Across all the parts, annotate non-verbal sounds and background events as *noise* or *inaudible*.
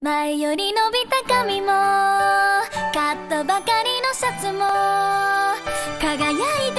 前より伸びた髪もカットばかりのシャツも輝いて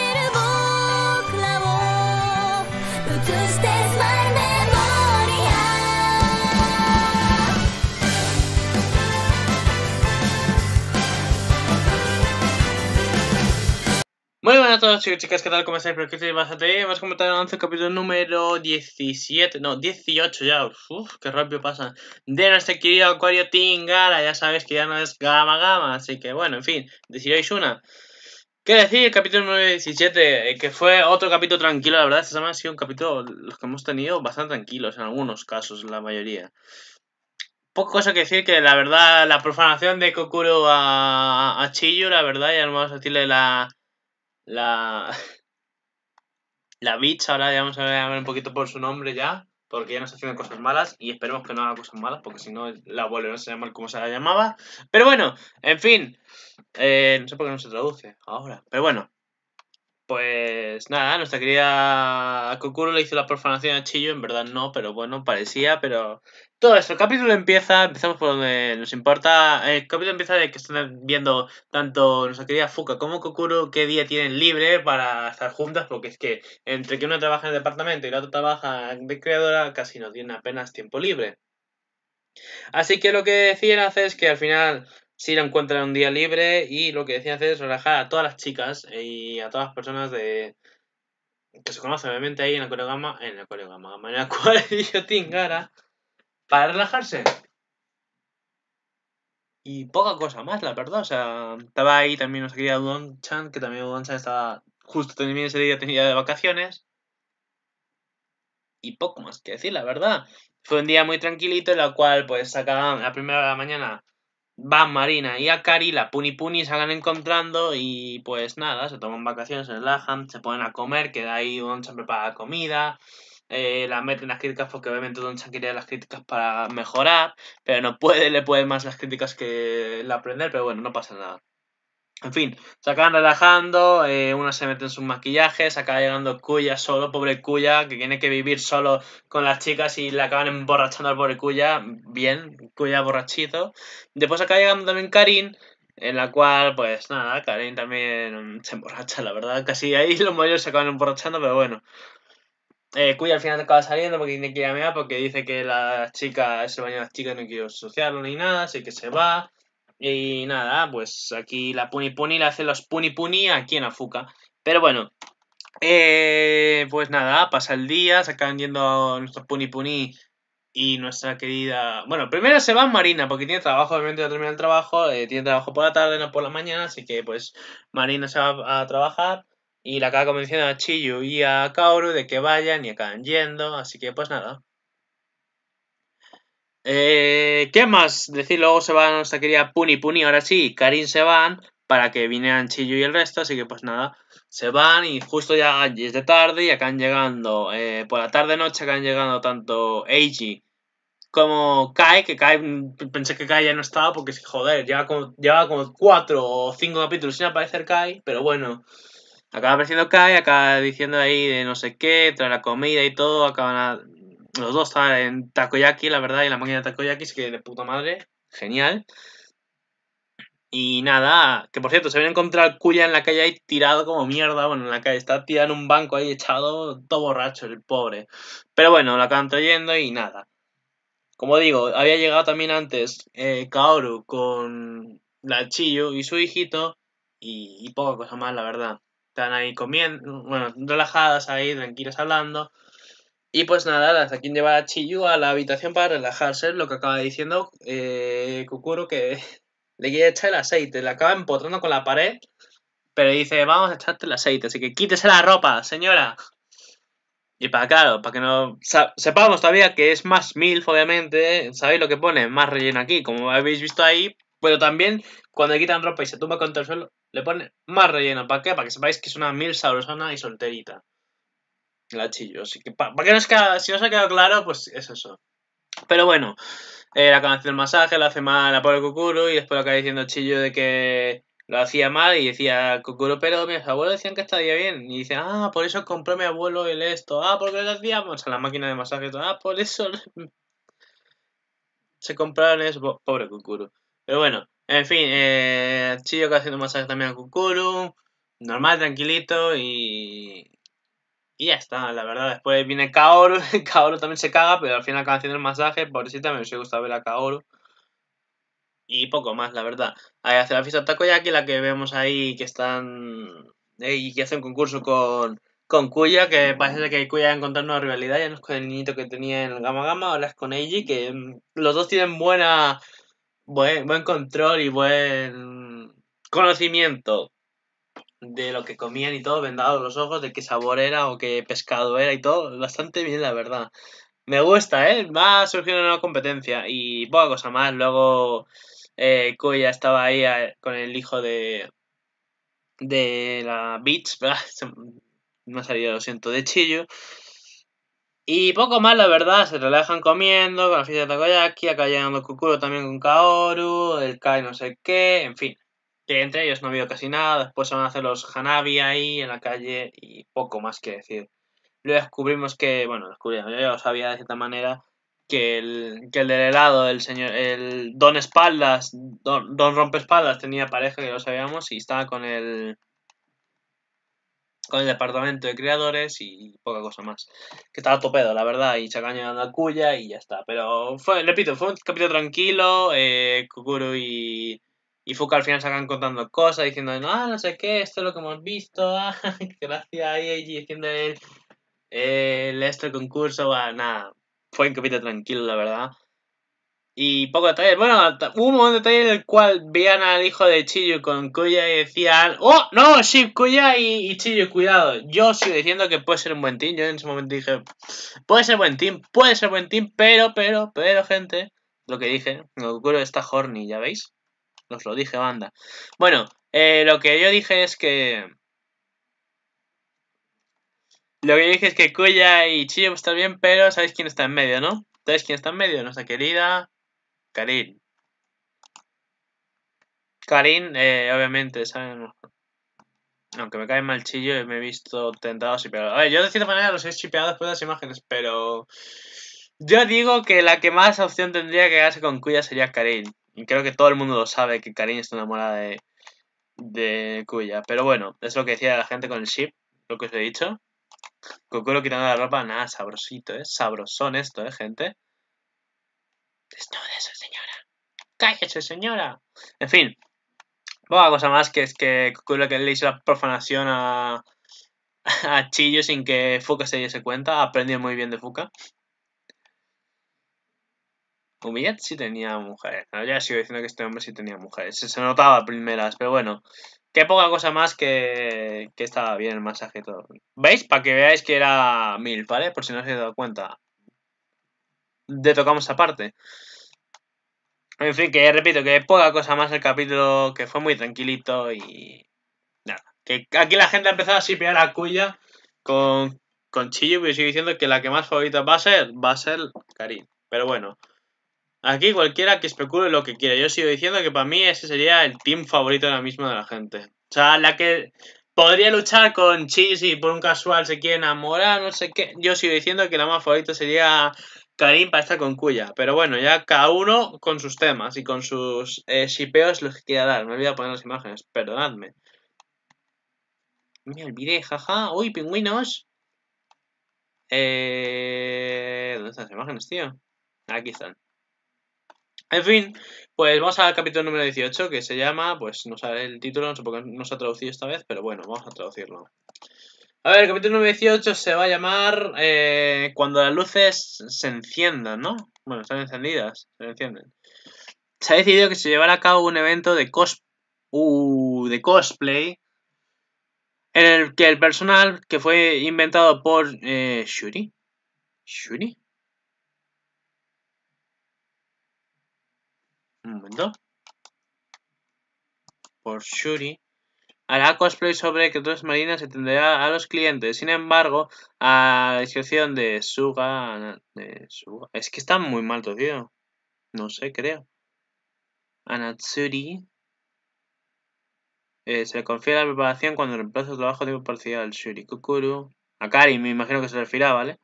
Muy buenas a todos chicos chicas, ¿qué tal? ¿Cómo estáis? qué que estéis bastante bien. Vamos a comentar el avance capítulo número 17, no, 18 ya. Uf, qué rápido pasa. De nuestro querido Acuario Tingala, ya sabes que ya no es Gama Gama, así que bueno, en fin, deciréis una. ¿Qué decir? El capítulo número 17, eh, que fue otro capítulo tranquilo, la verdad, esta semana ha sido un capítulo, los que hemos tenido, bastante tranquilos en algunos casos, la mayoría poco cosa que decir que la verdad, la profanación de Kokuro a, a Chiyu, la verdad, ya no vamos a decirle la, la, *laughs* la bitch, ahora ya vamos a ver un poquito por su nombre ya, porque ya no se haciendo cosas malas y esperemos que no haga cosas malas, porque si no la volveremos a mal como se la llamaba. Pero bueno, en fin, eh, no sé por qué no se traduce ahora, pero bueno. Pues nada, nuestra querida Kokuro le hizo la profanación a Chillo, en verdad no, pero bueno, parecía, pero todo esto, el capítulo empieza, empezamos por donde nos importa. El capítulo empieza de que están viendo tanto nuestra querida Fuka como Kokuro qué día tienen libre para estar juntas, porque es que entre que uno trabaja en el departamento y la otra trabaja de creadora, casi no tienen apenas tiempo libre. Así que lo que decían hacer es que al final sí la encuentran un día libre y lo que decían hacer es relajar a todas las chicas y a todas las personas de, que se conocen obviamente ahí en el coreogama, en el coreogama, en *laughs* yo yo Tingara, para relajarse. Y poca cosa más, la verdad. O sea, estaba ahí también, nos quería udon que también udon estaba justo también ese día tenía de vacaciones. Y poco más que decir, la verdad. Fue un día muy tranquilito, en la cual, pues, sacaban la primera de la mañana. Van Marina y Akari, la Puni Puni se van encontrando y pues nada, se toman vacaciones, se relajan, se ponen a comer, queda ahí un chan prepara comida, la eh, las meten las críticas porque obviamente Don Chan quería las críticas para mejorar, pero no puede, le pueden más las críticas que el aprender, pero bueno, no pasa nada. En fin, se acaban relajando, eh, una se mete en sus maquillajes, acaba llegando Cuya solo, pobre Cuya, que tiene que vivir solo con las chicas y le acaban emborrachando al pobre Cuya, bien, Cuya borrachizo Después acaba llegando también Karin, en la cual, pues nada, Karin también se emborracha, la verdad, casi ahí *laughs* los mayores se acaban emborrachando, pero bueno, eh, Cuya al final acaba saliendo porque tiene que ir porque dice que las chicas, ese baño de las chicas, no quiero asociarlo ni nada, así que se va. Y nada, pues aquí la Puni Puni la hace los Puni Puni aquí en Afuca. Pero bueno, eh, pues nada, pasa el día, se acaban yendo nuestros Puni Puni y nuestra querida... Bueno, primero se va Marina porque tiene trabajo, obviamente ya termina el trabajo, eh, tiene trabajo por la tarde, no por la mañana, así que pues Marina se va a trabajar. Y le acaba convenciendo a Chiyu y a Kaoru de que vayan y acaban yendo, así que pues nada. Eh, ¿Qué más? decir, luego se van nuestra querida Puni Puni, ahora sí, Karin se van para que vinieran Chiyu y el resto, así que pues nada, se van y justo ya es de tarde y acaban llegando, eh, por la tarde-noche acaban llegando tanto Eiji como Kai, que Kai, pensé que Kai ya no estaba porque, joder, lleva como, lleva como cuatro o cinco capítulos sin aparecer Kai, pero bueno, acaba apareciendo Kai, acaba diciendo ahí de no sé qué, trae la comida y todo, acaban a... Los dos están en takoyaki, la verdad, y la máquina de takoyaki es que de puta madre, genial. Y nada, que por cierto, se viene a encontrar Kuya en la calle ahí tirado como mierda, bueno, en la calle, está tirado en un banco ahí echado, todo borracho, el pobre. Pero bueno, lo acaban trayendo y nada. Como digo, había llegado también antes eh, Kaoru con la Chiyu y su hijito, y poca cosa más, la verdad. Están ahí comiendo, bueno, relajadas ahí, tranquilas hablando. Y pues nada, las quien lleva a Chiyu a la habitación para relajarse, lo que acaba diciendo eh, Kukuro que *laughs* le quiere echar el aceite, le acaba empotrando con la pared, pero dice, vamos a echarte el aceite, así que quítese la ropa, señora. Y para claro, para que no sepamos todavía que es más MILF, obviamente, ¿sabéis lo que pone? Más relleno aquí, como habéis visto ahí, pero también cuando le quitan ropa y se tumba contra el suelo, le pone más relleno. ¿Para qué? Para que sepáis que es una mil sabrosona y solterita. La chillo. Así que, para, es que, si no os ha quedado claro, pues es eso. Pero bueno, eh, la canción del masaje lo hace mal a pobre Kukuru y después lo acaba diciendo Chillo de que lo hacía mal y decía Kukuru, pero mis abuelos decían que estaría bien. Y dice, ah, por eso compró mi abuelo el esto, ah, porque lo hacíamos a la máquina de masaje, ah, por eso *laughs* se compraron eso, pobre Kukuru. Pero bueno, en fin, eh, Chillo que haciendo un masaje también a Kukuru. Normal, tranquilito y. Y ya está, la verdad. Después viene Kaoru. *laughs* Kaoru también se caga, pero al final acaba haciendo el masaje. Pobrecita, me hubiese gustado ver a Kaoru. Y poco más, la verdad. Ahí hace la fiesta Takoyaki, la que vemos ahí que están. Eh, y que hacen concurso con, con Kuya, que parece que Kuya ha encontrado una rivalidad, ya no es con el niñito que tenía en Gama Gama, ahora es con Eiji, que mm, los dos tienen buena buen, control y buen conocimiento de lo que comían y todo, vendados los ojos, de qué sabor era o qué pescado era y todo. Bastante bien, la verdad. Me gusta, ¿eh? Va surgiendo una nueva competencia y poca cosa más. Luego eh, Kuya estaba ahí eh, con el hijo de de la Beach, ¿verdad? *laughs* Ah, me ha salido, lo siento, de Chillo. Y poco más, la verdad, se relajan comiendo, con la fiesta de Takoyaki, acá llegando Kukuro también con Kaoru, el Kai no sé qué, en fin. Que entre ellos no ha casi nada, después se van a hacer los Hanabi ahí en la calle y poco más que decir. Luego descubrimos que, bueno, descubrimos, yo ya lo sabía de cierta manera, que el, que el del helado, el señor, el Don Espaldas, Don, Don Rompe Espaldas tenía pareja, que lo sabíamos, y estaba con el con el departamento de creadores y poca cosa más. Que estaba topedo, la verdad, y Chacaña a cuya y ya está. Pero, fue, repito, fue un capítulo tranquilo. Eh, Kukuru y, y al final sacan contando cosas, diciendo, ah, no sé qué, esto es lo que hemos visto, gracias a Eiji haciendo el, este concurso, nada. Fue un capítulo tranquilo, la verdad. Y poco detalle. Bueno, hubo un momento detalle en el cual veían al hijo de Chiyu con Kuya y decían: ¡Oh, no! Sí, Kuya y, y Chiyu, cuidado. Yo sigo diciendo que puede ser un buen team. Yo en ese momento dije: Puede ser buen team, puede ser buen team, pero, pero, pero, gente. Lo que dije, lo que ocurre está Horny, ¿ya veis? Os lo dije, banda. Bueno, eh, lo que yo dije es que. Lo que yo dije es que Kuya y Chiyu están bien, pero sabéis quién está en medio, ¿no? ¿Sabéis quién está en medio? Nuestra querida Karin. Karin, eh, obviamente, ¿saben? Aunque me cae mal chillo, me he visto tentado a shipear. A ver, yo de cierta manera los he chipeado después de las imágenes, pero. Yo digo que la que más opción tendría que quedarse con Cuya sería Karin. Y creo que todo el mundo lo sabe que Karin está enamorada de, de Cuya. Pero bueno, es lo que decía la gente con el ship, lo que os he dicho. Cocuro quitando la ropa, nada, sabrosito, ¿eh? Sabrosón esto, ¿eh, gente? eso señora. Cállese, señora. En fin. Poca cosa más que es que creo que le hizo la profanación a, a Chillo sin que Fuca se diese cuenta. Aprendió muy bien de Fuca. Humillat sí tenía mujeres. ya sigo diciendo que este hombre sí tenía mujeres. Se, se notaba primeras, pero bueno. Qué poca cosa más que, que estaba bien el masaje todo. ¿Veis? Para que veáis que era mil, ¿vale? Por si no os habéis dado cuenta de tocamos aparte. En fin, que repito, que poca cosa más el capítulo, que fue muy tranquilito y. Nada. Que aquí la gente ha empezado a sipear a Cuya con, con Chillo, pero diciendo que la que más favorita va a ser, va a ser Karim. Pero bueno, aquí cualquiera que especule lo que quiera. Yo sigo diciendo que para mí ese sería el team favorito ahora mismo de la gente. O sea, la que podría luchar con Chillo si por un casual se quiere enamorar, no sé qué. Yo sigo diciendo que la más favorita sería Karim para estar con Cuya. Pero bueno, ya cada uno con sus temas y con sus eh, shipeos los que quiera dar. Me olvidé poner las imágenes, perdonadme. Me olvidé, jaja. Uy, pingüinos. Eh, ¿Dónde están las imágenes, tío? Aquí están. En fin, pues vamos al capítulo número 18 que se llama, pues no sale el título, no sé por qué no se ha traducido esta vez, pero bueno, vamos a traducirlo. A ver, el capítulo 18 se va a llamar eh, Cuando las luces se enciendan, ¿no? Bueno, están encendidas, se encienden. Se ha decidido que se llevará a cabo un evento de, cos uh, de cosplay en el que el personal que fue inventado por eh, Shuri. ¿Shuri? Un momento. Por Shuri hará cosplay sobre criaturas marinas y atenderá a los clientes. Sin embargo, a la de eh, Suga, Es que está muy mal tío. No sé, creo. Anatsuri. Eh, se le confía la preparación cuando reemplaza el trabajo de capacidad parcial. Shuri Kukuru. Akari, me imagino que se refirá, ¿vale?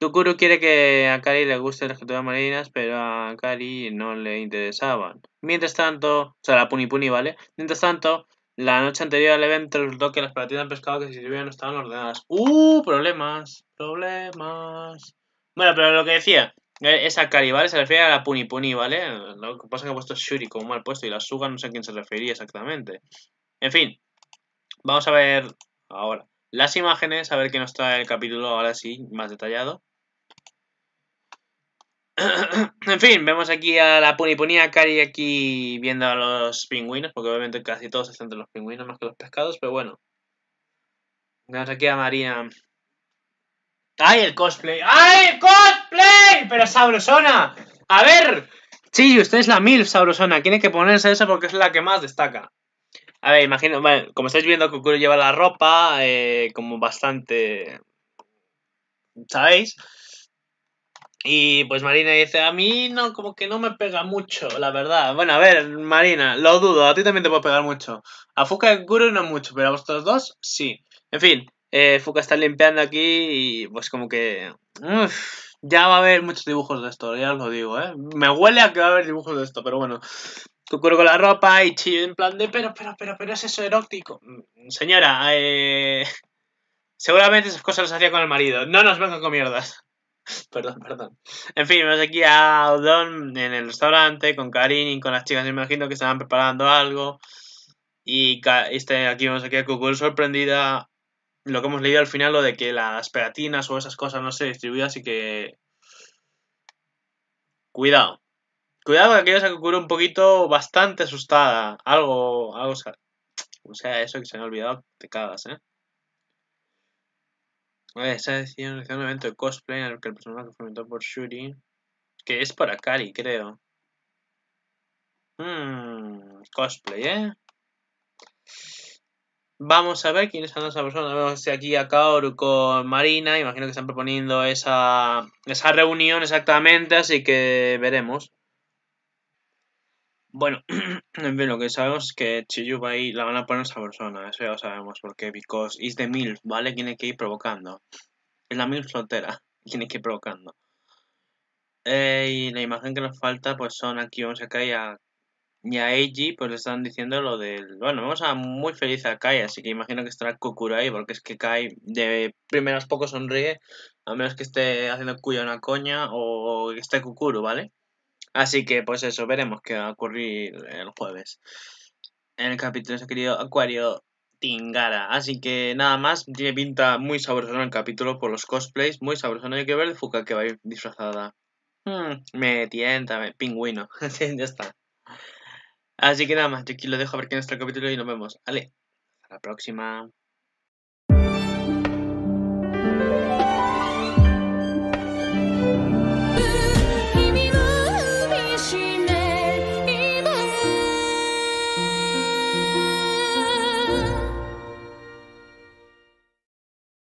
Kukuru quiere que a Kari le gusten las criaturas marinas, pero a Akari no le interesaban. Mientras tanto, o sea, la Puni Puni, ¿vale? Mientras tanto, la noche anterior al evento resultó que las partidas de pescado que se sirvieron no estaban ordenadas. ¡Uh! Problemas. Problemas. Bueno, pero lo que decía, eh, esa caribal Se refiere a la Puni Puni, ¿vale? Lo que pasa es que ha puesto Shuri como mal puesto y la Suga no sé a quién se refería exactamente. En fin, vamos a ver ahora las imágenes, a ver qué nos trae el capítulo ahora sí, más detallado. *clears throat* en fin, vemos aquí a la puniponía Cari aquí viendo a los pingüinos, porque obviamente casi todos están entre los pingüinos más que los pescados, pero bueno. Vemos aquí a María. ¡Ay, el cosplay! ¡Ay, el cosplay! ¡Pero sabrosona! A ver. Sí, usted es la mil sabrosona. Tiene que ponerse esa porque es la que más destaca. A ver, imagino, bueno, como estáis viendo, Kukuro lleva la ropa eh, como bastante... ¿Sabéis? Y pues Marina dice, a mí no, como que no me pega mucho, la verdad. Bueno, a ver, Marina, lo dudo, a ti también te puede pegar mucho. A Fuka y Guru no mucho, pero a vosotros dos sí. En fin, eh, Fuka está limpiando aquí y pues como que... ya va a haber muchos dibujos de esto, ya os lo digo, ¿eh? Me huele a que va a haber dibujos de esto, pero bueno. Kukuro con la ropa y Chi en plan de, pero, pero, pero, pero es eso erótico. Mm, señora, eh, Seguramente esas cosas las hacía con el marido. No nos vengan con mierdas. *laughs* perdón, perdón. En fin, vamos aquí a Odón en el restaurante con Karin y con las chicas, me imagino que estaban preparando algo. Y este, aquí vamos aquí a sorprendida. Lo que hemos leído al final, lo de que las pegatinas o esas cosas no se distribuyen, así que... Cuidado. Cuidado que aquí a un poquito bastante asustada. Algo, algo... O sea, eso que se me ha olvidado, te cagas, ¿eh? está decisión de un evento de cosplay en el que el personaje inventado por Shuri, que es para Kari, creo. Mmm, cosplay, ¿eh? Vamos a ver quiénes son esas personas. Vemos aquí a Kaoru con Marina. Imagino que están proponiendo esa, esa reunión exactamente, así que veremos. Bueno, *clears throat* en fin, lo que sabemos es que va ahí la van a poner a esa persona, eso ya lo sabemos, porque because is the MILF, ¿vale? Tiene que ir provocando. Es la MILF frontera *laughs* tiene que ir provocando. Eh, y la imagen que nos falta, pues son aquí, vamos a Kai y a, Eiji, pues le están diciendo lo del... Bueno, vamos a muy feliz a Kai, así que imagino que estará Kukuru ahí, porque es que Kai de primeras pocos sonríe, a menos que esté haciendo cuya una coña o que esté Kukuru, ¿vale? Así que pues eso, veremos qué va a ocurrir el jueves. En el capítulo se ha querido Acuario Tingara. Así que nada más, tiene pinta muy sabroso el capítulo por los cosplays, muy sabroso. hay que ver de Fuka que va a ir disfrazada. Hmm, me tienta, me... pingüino. *laughs* ya está. Así que nada más, yo aquí lo dejo a ver quién está el capítulo y nos vemos. Vale, hasta la próxima.